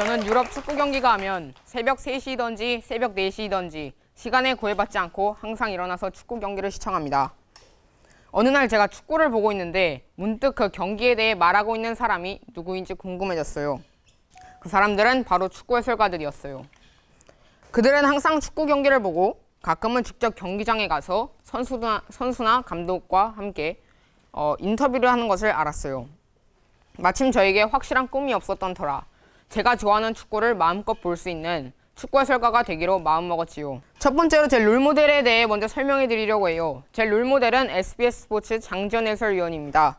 저는 유럽 축구 경기가 하면 새벽 3시든지 새벽 4시든지 시간에 구애받지 않고 항상 일어나서 축구 경기를 시청합니다. 어느 날 제가 축구를 보고 있는데 문득 그 경기에 대해 말하고 있는 사람이 누구인지 궁금해졌어요. 그 사람들은 바로 축구 해설가들이었어요. 그들은 항상 축구 경기를 보고 가끔은 직접 경기장에 가서 선수나, 선수나 감독과 함께 어, 인터뷰를 하는 것을 알았어요. 마침 저에게 확실한 꿈이 없었던 터라 제가 좋아하는 축구를 마음껏 볼 수 있는 축구 해설가가 되기로 마음먹었지요. 첫 번째로 제 롤모델에 대해 먼저 설명해 드리려고 해요. 제 롤모델은 SBS 스포츠 장전 해설위원입니다.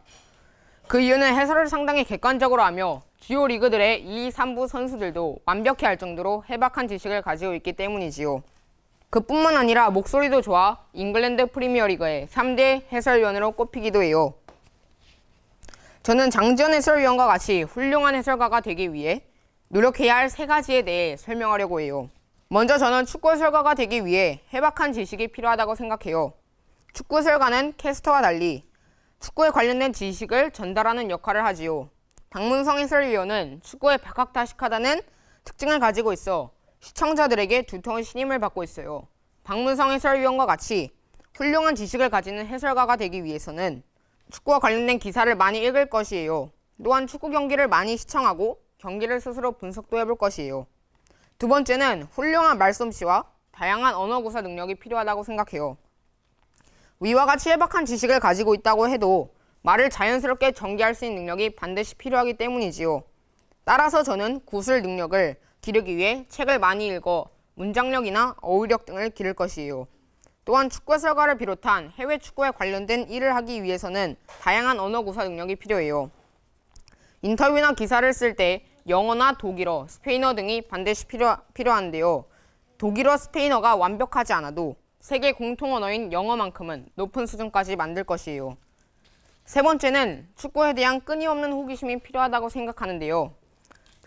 그 이유는 해설을 상당히 객관적으로 하며 주요 리그들의 2, 3부 선수들도 완벽히 할 정도로 해박한 지식을 가지고 있기 때문이지요. 그뿐만 아니라 목소리도 좋아 잉글랜드 프리미어리그의 3대 해설위원으로 꼽히기도 해요. 저는 장전 해설위원과 같이 훌륭한 해설가가 되기 위해 노력해야 할 세 가지에 대해 설명하려고 해요. 먼저 저는 축구 설가가 되기 위해 해박한 지식이 필요하다고 생각해요. 축구 설가는 캐스터와 달리 축구에 관련된 지식을 전달하는 역할을 하지요. 박문성 해설위원은 축구의 백학다식하다는 특징을 가지고 있어 시청자들에게 두터운 신임을 받고 있어요. 박문성 해설위원과 같이 훌륭한 지식을 가지는 해설가가 되기 위해서는 축구와 관련된 기사를 많이 읽을 것이에요. 또한 축구 경기를 많이 시청하고 경기를 스스로 분석도 해볼 것이에요. 두 번째는 훌륭한 말솜씨와 다양한 언어구사 능력이 필요하다고 생각해요. 위와 같이 해박한 지식을 가지고 있다고 해도 말을 자연스럽게 전개할 수 있는 능력이 반드시 필요하기 때문이지요. 따라서 저는 구술 능력을 기르기 위해 책을 많이 읽어 문장력이나 어휘력 등을 기를 것이에요. 또한 축구 해설가를 비롯한 해외 축구에 관련된 일을 하기 위해서는 다양한 언어 구사 능력이 필요해요. 인터뷰나 기사를 쓸때 영어나 독일어, 스페인어 등이 반드시 필요, 필요한데요. 독일어, 스페인어가 완벽하지 않아도 세계 공통 언어인 영어만큼은 높은 수준까지 만들 것이에요. 세 번째는 축구에 대한 끊임없는 호기심이 필요하다고 생각하는데요.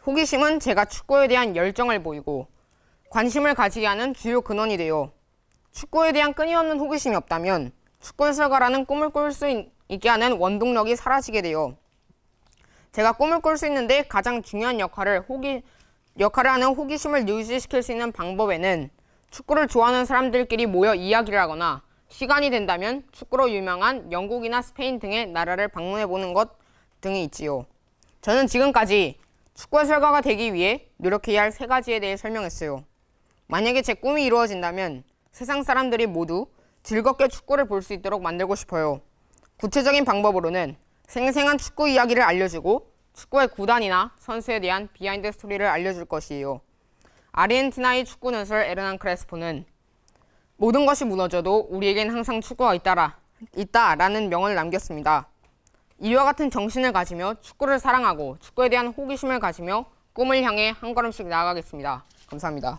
호기심은 제가 축구에 대한 열정을 보이고 관심을 가지게 하는 주요 근원이 돼요 축구에 대한 끊임없는 호기심이 없다면 축구 해설가라는 꿈을 꿀 수 있게 하는 원동력이 사라지게 돼요. 제가 꿈을 꿀 수 있는데 가장 중요한 역할을 호기 역할을 하는 호기심을 유지시킬 수 있는 방법에는 축구를 좋아하는 사람들끼리 모여 이야기를 하거나 시간이 된다면 축구로 유명한 영국이나 스페인 등의 나라를 방문해 보는 것 등이 있지요. 저는 지금까지 축구 해설가가 되기 위해 노력해야 할 세 가지에 대해 설명했어요. 만약에 제 꿈이 이루어진다면 세상 사람들이 모두 즐겁게 축구를 볼 수 있도록 만들고 싶어요. 구체적인 방법으로는 생생한 축구 이야기를 알려주고 축구의 구단이나 선수에 대한 비하인드 스토리를 알려줄 것이에요. 아르헨티나의 축구 전설 에르난 크레스포는 모든 것이 무너져도 우리에겐 항상 축구가 있다라, 있다라는 명을 남겼습니다. 이와 같은 정신을 가지며 축구를 사랑하고 축구에 대한 호기심을 가지며 꿈을 향해 한 걸음씩 나아가겠습니다. 감사합니다.